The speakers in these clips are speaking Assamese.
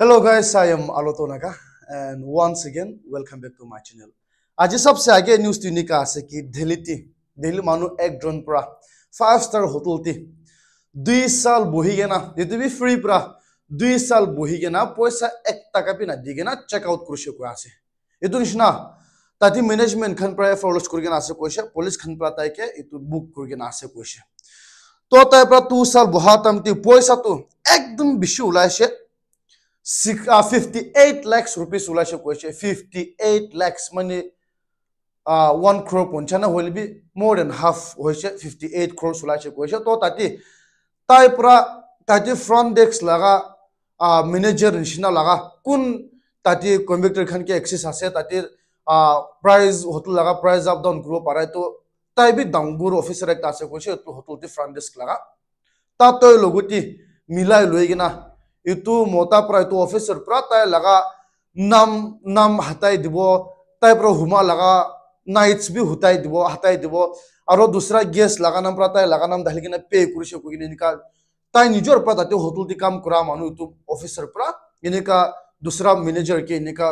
hello guys I am Aloto Naga and once again welcome back to my channel आज सबसे आगे न्यूज तो निका आसे कि दिल्ली ती दिल्ली मानु एक ड्रोन परा फाइव स्टार होटल ती दुई साल ना ये तो भी फ्री परा दुई साल बही ना पैसा एक तक भी ना दिगे ना चेकआउट आउट करू आसे ये तो निशना ताति मैनेजमेंट खन पर फॉलोस करगे ना आसे कोइसे पुलिस खन पर ताई के इतु बुक करगे ना आसे कोइसे तो ताई पर 2 साल बहातम टी पैसा तो एकदम Bishu उलाइसे Six, uh, 58 lakhs rupees ulashe kweshe 58 lakhs money uh, 1 crore ponchana will be more than half hoishe 58 crores ulashe kweshe to tati tai pra tati front desk laga uh, manager nishina laga kun tati convictor khan ke access ase tati uh, price hotel laga price up down grow parai to tai bi dangur officer ekta ase kweshe hotel ti front desk laga ta toy loguti milai loigina ইটো মতা পৰা এইটো অফিচৰ পৰা তাই লগা নাম নাম হাতাই দিব তাইৰ পৰা সোমা লগা নাইটছ বি হুতাই দিব হাতাই দিব আৰু দোচৰা গেছ লগা নাম পৰা তাই লগা নাম ঢালি কিনে পে কৰিছে কৈ কিনে এনেকুৱা তাই নিজৰ পৰা তাতে হোটেল দি কাম কৰা মানুহ এইটো অফিচৰ পৰা এনেকুৱা দোচৰা মেনেজাৰকে এনেকুৱা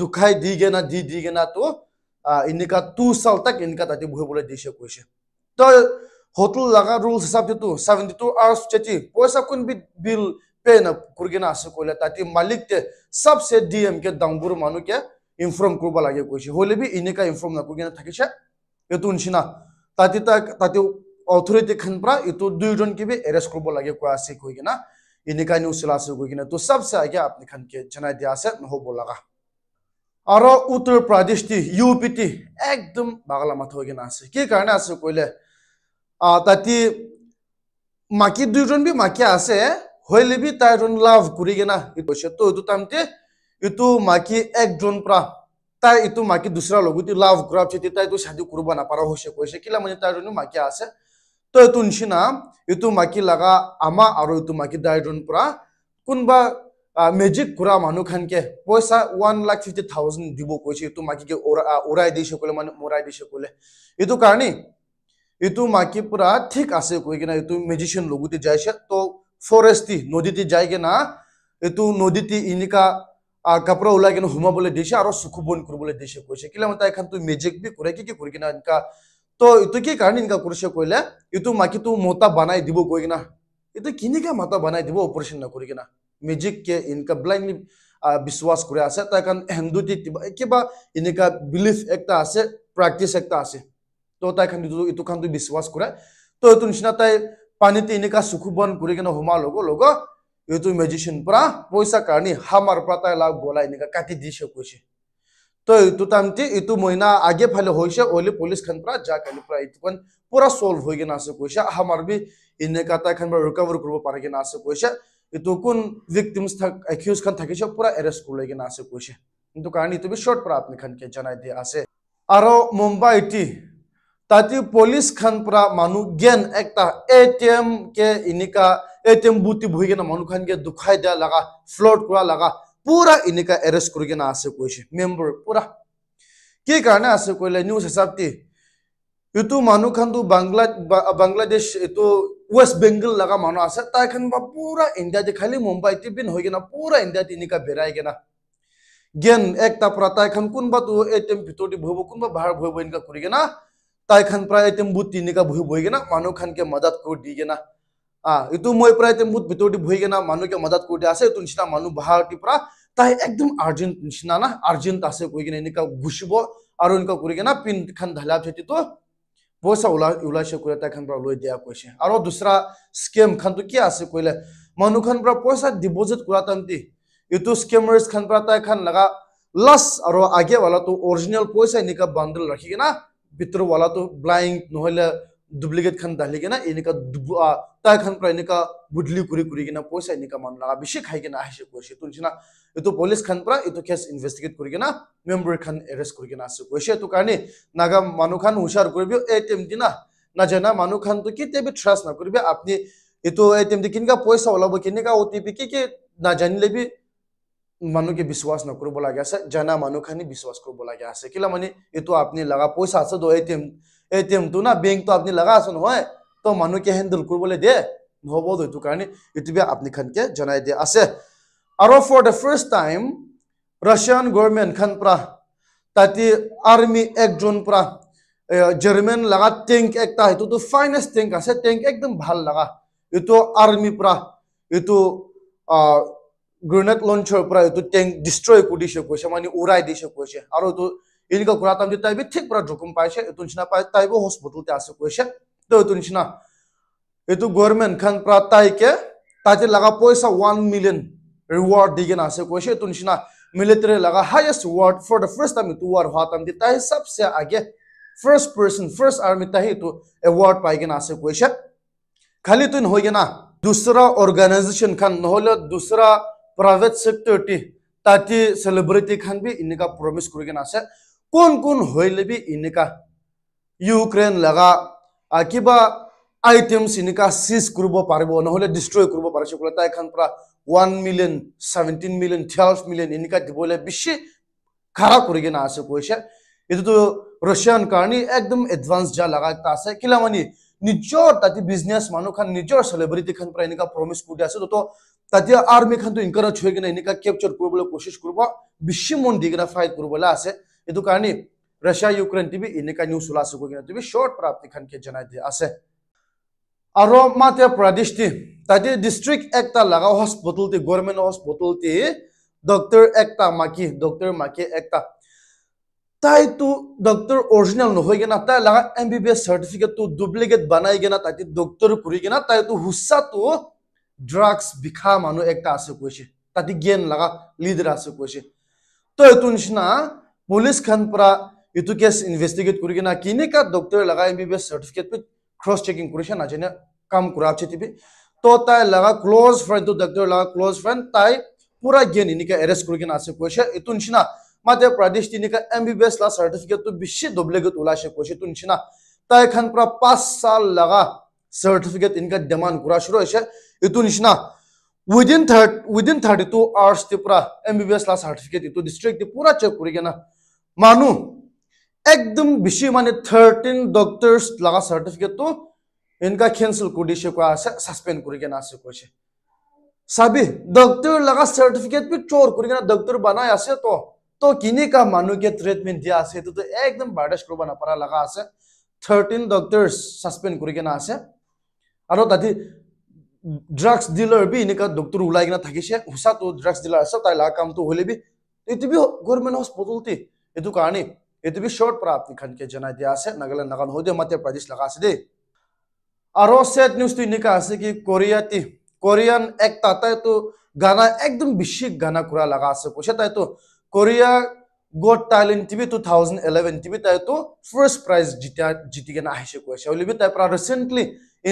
দুখাই দি কেনা দি দি কেনা তো এনেকুৱা টু চাল তাক এনেকুৱা তাতে বহিবলৈ দিছে কৈছে তই হোটেল লগা ৰুলছ হিচাপেতো ছেভেণ্টি টু আৱাৰ্ছ চেটি পইচা কোন বিল pena kurgina asukole tati malikte sabse dm ke danguru manu ke inform kurba lage koishi hole bi inika inform na kurgina thakisha etun shina tati ta tati authority khanpra etu dui jon ke bi arrest kurba lage ko ase koigina inika news la ase koigina to sabse age apni khan ke janai dia ase no bolaga আৰু উত্তৰ প্ৰদেশ টি ইউ পি টি একদম বাগলা মাথা হৈ কিনে আছে কি কাৰণে আছে কৈলে তাতে মাকি দুজন বি মাকি আছে হইলে বি তাই লাভ করি গেনা না তো এইটো তামতে ইটো মাকি একজন প্রা তাই ইটো মাকি দুসরা লগত লাভ করা উচিত তাই তো শাদি করব না পারা হয়েছে কৈছে কিলা মানে তাই জন মাকি আছে তো এইটো নিচিনা ইটো মাকি লাগা আমা আর ইটো মাকি দাইজন প্রা কোনবা মেজিক করা মানুহ খানকে পইচা ওৱান লাখ ফিফটি থাউজেন্ড দিব কৈছে এইটো মাকিকে ওরাই দিছে ক'লে মানে মৰাই দিছে ক'লে এইটো কারণে এইটো মাকি পুরা ঠিক আছে কই কিনা এইটো মেজিশিয়ান লগতে যাইছে তো ফৰেষ্টি নদীতে যায় কিনে এইটো নদীতে এনেকা কাপোৰ ওলাই কিনে সোমাবলৈ দিছে আৰু চকুবন কৰিবলৈ দিছে কৈছে কিলে মানে এখন তুমি মেজিক বি কৰে কি কি কৰি কিনে এনেকা তো এইটো কি কাৰণে এনেকুৱা কৰিছে কৈলে এইটো মাখিটো মতা বনাই দিব কৈ কিনা এইটো কেনেকৈ মতা বনাই দিব অপাৰেশ্যন নকৰি কিনা মেজিক কে এনেকুৱা ব্লাইণ্ডলি বিশ্বাস কৰি আছে তাই কাৰণ হিন্দুটি কিবা কিবা এনেকুৱা বিলিফ এটা আছে প্ৰেক্টিছ এটা আছে তো তাইখন এইটো এইটো খানটো বিশ্বাস কৰে তো এইটো নিচিনা তাই পানীতে এনেকুৱা চুখুবন কৰি কিনে সোমাৰ লগো লগ এইটো মেজিচিন পৰা পইচা কাৰণে হামাৰ পৰা তাই লাভ গলাই এনেকুৱা কাটি দিছে কৈছে তো এইটো টাইমটি এইটো মহিনা আগে ফালে হৈছে অলি পুলিচ খান পৰা যা কালি পৰা এইটো খান পুৰা চল্ভ হৈ কিনে আছে কৈছে হামাৰ বি এনেকুৱা তাই খান পৰা ৰিকভাৰ কৰিব পাৰি কিনে আছে কৈছে এইটো কোন ভিক্টিমচ একিউজ খান থাকিছে পুৰা এৰেষ্ট কৰিলে কিনে আছে কৈছে কিন্তু কাৰণে এইটো বি শ্বৰ্ট পৰা আপুনি খানকে জনাই দিয়া আছে আৰু মুম্বাইটি ताती पुलिस खान परा मानु गेन एकता एटीएम के इनिका एटीएम बूटी भुइगे ना मानु खान के दुखाई दिया लगा फ्लोट करा लगा पूरा इनिका एरेस्ट करके ना आसे कोइसे मेंबर पूरा के कारण आसे कोइले न्यूज हिसाब ती इतु मानु खान तु बांग्ला बांग्लादेश इतु वेस्ट बेंगल लगा मानु आसे ताई खान बा पूरा इंडिया दे खाली मुंबई ती बिन होइगे ना पूरा इंडिया ती इनिका बेराइगे ना गेन एकता परा ता खान कुन बा तो एटीएम भितोटी भोबो कुन बा बाहर भोबो इनका करिगे ना তাই খান প্ৰায় বুথ তিনিকা বহি বহি কিনা মানুষখানকে মদত কৰি দি কিনা আ এইটো মই প্রায় আইটেম বুথ ভিতরটি বহি কিনা মানুষকে মদত করতে আছে তো নিচিনা মানুষ বাহারটি পরা তাই একদম আর্জেন্ট নিচিনা না আর্জেন্ট আছে কই কিনা এনেকা ঘুষিব আর এনেকা করি কিনা পিন খান ঢালাব সেটি তো পয়সা ওলা ওলাইছে কইলে তাইখান পরা লই দিয়া কৈছে আৰু দুসরা স্কেম খান কি আছে কইলে মানুষখান পরা পয়সা ডিপোজিট করা তান্তি এইটো স্কেমার্স খান পরা তাইখান লাগা লাস আর আগে ওলা তো অরিজিনাল পয়সা এনেকা বান্ডল রাখি কিনা भित्रवाला তো ব্লাইং নহলে ডুপ্লিকেট খান দালি কিনা এনেকা তাই খান প্রায় এনেকা বুদলি করে করে কিনা পয়সা এনেকা মানুষ লাগা বেশি খাই কিনা আসে কৈছে তো না এতো পুলিশ খান পরা এতো কেস ইনভেস্টিগেট করে কিনা মেম্বার খান এরেস্ট করে কিনা আসে কৈছে তো কারণে নাগা মানু খান হুশার করবি এ টাইম দি না না না মানু খান তো কি তেবে ট্রাস্ট না করবি আপনি এতো এ টাইম দি কিনকা পয়সা ওলাবো কিনকা ওটিপি কি কি না জানি লেবি মানুহে বিশ্বাস নকৰিব লাগে আছে জানা মানুহখিনি বিশ্বাস কৰিব লাগে আছে কেলা মানে এইটো আপুনি লগা পইচা আছে তো A T M A T এমটো আপুনি লগা আছে নহয় তো মানুহকে হেণ্ডেল কৰিবলৈ দিয়ে নহ'ব এইটো কাৰণে ইউটিউবে আপুনিখনকে জনাই দিয়ে আছে আৰু for the first time Russian খান পৰা তাতে আৰ্মি এক জোন পৰা জাৰ্মেন লগা টেংক এটা সেইটোতো ফাইনেষ্ট টেংক আছে টেংক একদম ভাল লগা এইটো আৰ্মি পৰা এইটো গ্ৰুনেট লঞ্চৰ পৰা এইটো টেংক ডিষ্ট্ৰয় কৰিছে কৈছে মানে উৰাই দিছে কৈছে আৰু এইটো এনেকুৱা কৰা তাৰমানে তাই ঠিক পৰা ঢুকুম পাইছে এইটো নিচিনা পাই তাইবো হস্পিটেলতে আছে কৈছে তো এইটো নিচিনা এইটো গভৰ্ণমেণ্ট খান পৰা তাইকে তাইতে লগা পইচা ওৱান মিলিয়ন ৰিৱাৰ্ড দি আছে কৈছে এইটো নিচিনা মিলিটেৰী লগা highest award for the first time এইটো ৱাৰ হোৱা তাৰমানে তাই চবচে আগে ফাৰ্ষ্ট পাৰ্চন ফাৰ্ষ্ট আৰ্মি তাই এইটো এৱাৰ্ড পাই কিনে আছে কৈছে খালি তুই নহয় কিনা দোচৰা অৰ্গেনাইজেশ্যন খান নহ'লে দোচৰা प्राइवेट सेक्टर टी सेलिब्रिटी खान भी इनका प्रमिश कर कौन कौन हुई भी इनका यूक्रेन लगा क्या आईटेम्स इनका सीज कर डिस्ट्रय कर ten million seventeen million twelve million इनका दीबले बेसि खरा कर कैसे ये तो रशियान कारण एकदम एडवांस जा लगा क्या मानी निजर तीन बिजनेस मानु खान निजर सेलिब्रिटी खान पर इनका प्रमिश कर दिया तो, तो তাতে আর মেখান ইনকারেজ হয়ে কিনে এনেকা কেপচার কৰিবলৈ কোশিস করব বেশি মন ডিগ্রাফাই কৰিবলৈ আছে এইটো কারণে রাশিয়া ইউক্রেন টিভি এনেকা নিউজ ওলা ওলাইছে কিনা তুমি শর্ট প্রাপ্তি খান কে জানাই দিয়ে আছে আর মাতে প্রাদেশটি টি তাতে ডিষ্ট্ৰিক্ট একটা লাগা হস্পিটেল টি গভৰ্ণমেণ্ট হস্পিটেল টি ডক্টৰ একটা মাকি ডক্টর মাকি একটা তাই তাইতো ডক্টৰ অৰিজিনেল নহৈ কিনা তাই লাগা এম বি বি এছ চাৰ্টিফিকেটটো ডুপ্লিকেট বনাই কিনা তাই ডক্টৰ কৰি কিনা হুসা তো drugs bikha manu ekta ase koise tati gen laga leader ase koise to etu nishna police khan para etu case investigate kuri na kine ka doctor laga mbbs certificate pe cross checking kurisha na jene kam kura che tibi to tai laga close friend to doctor laga close friend tai pura gen inika arrest kuri na ase koise etu nishna madhya pradesh tinika mbbs la certificate to bishi duplicate ulashe koise etu nishna tai khan para 5 saal laga certificate इनका डिमांड कुरा शुरू है इतु निशना within thirty within thirty two hours तिपरा एम बी बी एस ला सर्टिफिकेट इतु डिस्ट्रिक्ट पूरा चेक करे ना मानू एकदम बेसि मानने थर्टीन डॉक्टर्स लगा सर्टिफिकेट तो इनका कैंसिल कर दी क्या सस्पेंड कर कैसे सब डॉक्टर लगा सर्टिफिकेट भी चोर कर डॉक्टर बनाए आसे तो तो किनी का मानू के ट्रीटमेंट दिया आसे तो, तो एकदम बार्डेस्ट करा लगा आसे थर्टीन डॉक्टर्स सस्पेंड कर আৰু তাতে ড্ৰাগছ ডিলাৰ বি এনেকুৱা ডক্তৰ ওলাই কিনে থাকিছে হুচাটো ড্ৰাগছ ডিলাৰ আছে তাই লাগ কামটো হ'লে বি এইটো বি গভৰ্ণমেণ্ট হস্পিটেলতে এইটো কাৰণে এইটো বি শ্বৰ্ট পৰা আপুনি খানকৈ জনাই দিয়া আছে নাগালেণ্ড নাগান হৈ দিয়ে মাতে প্ৰাইজ লগা আছে দেই আৰু ছেড নিউজটো এনেকুৱা আছে কি কোৰিয়াতে কোৰিয়ান এক তাতেতো গানা একদম বেছি গানা কৰা লগা আছে কৈছে তাইতো কোৰিয়া गोट टाइलिन टीवी 2011 टीवी ताय तो फर्स्ट प्राइज जीता जीती के ना है क्वेश्चन ओली ताय पर रिसेंटली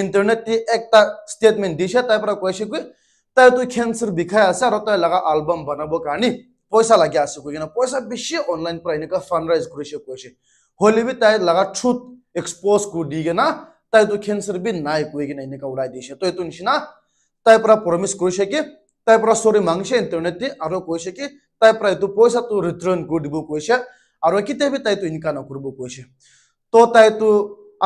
इंटरनेट ती एक ता स्टेटमेंट दिशा ताय पर क्वेश्चन को ताय तो कैंसर बिखाय आसा र लगा एल्बम पैसा लगे आसे ना पैसा बेसी ऑनलाइन प्राइने का फंडराइज करिसे क्वेश्चन होली ट्रुथ एक्सपोज को दिगे ना तो भी तो তাই প্ৰায়টো পইচাটো ৰিটাৰ্ণ কৰি দিব কৈছে আৰু কেতিয়াবা তাইটো ইনকাম নকৰিব কৈছে তো তাইটো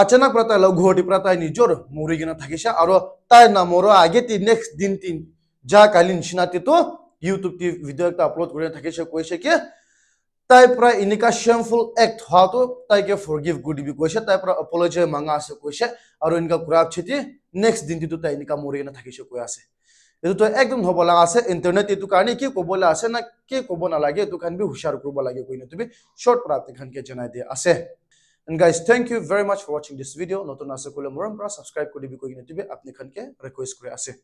আচানক পৰা তাই লঘুহতীৰ পৰা তাই নিজৰ মৰি কিনে থাকিছে আৰু তাইৰ নামৰ আগেতি নেক্সট দিন যা কালি নিচিনাতিটো ইউটিউব টি ভিডিঅ' এটা আপলোড কৰি থাকিছে কৈছে কি তাই প্ৰায় এনেকুৱা শ্বেমফুল এক্ট হোৱাটো তাইকে ফৰ গিভ কৰি দিবি কৈছে তাইৰ পৰা অপলজিয়ে মাঙা আছে কৈছে আৰু এনেকুৱা ঘূৰা নেক্সট দিনটিতো তাই এনেকুৱা মৰি কিনে থাকিছে কৈ আছে এইটো এইটোতো একদম হব ধবলা আছে ইণ্টাৰনেট এইটো কাৰণে কি ক'বলৈ আছে না কি ক'ব নালাগে এইটো কাৰণে হুচিয়াৰ কৰিব লাগে কৈ তুমি শ্বৰ্ট প্ৰাপ্তি খানকৈ জনাই দিয়া আছে and guys thank you very much for ৱাচিং দিছ ভিডিঅ' নতুন আছে কলে মৰম পৰা ছাবস্ক্ৰাইব কৰি দিবি কৈ কিনে তুমি আপুনি খানকৈ ৰিকুৱেষ্ট কৰি আছে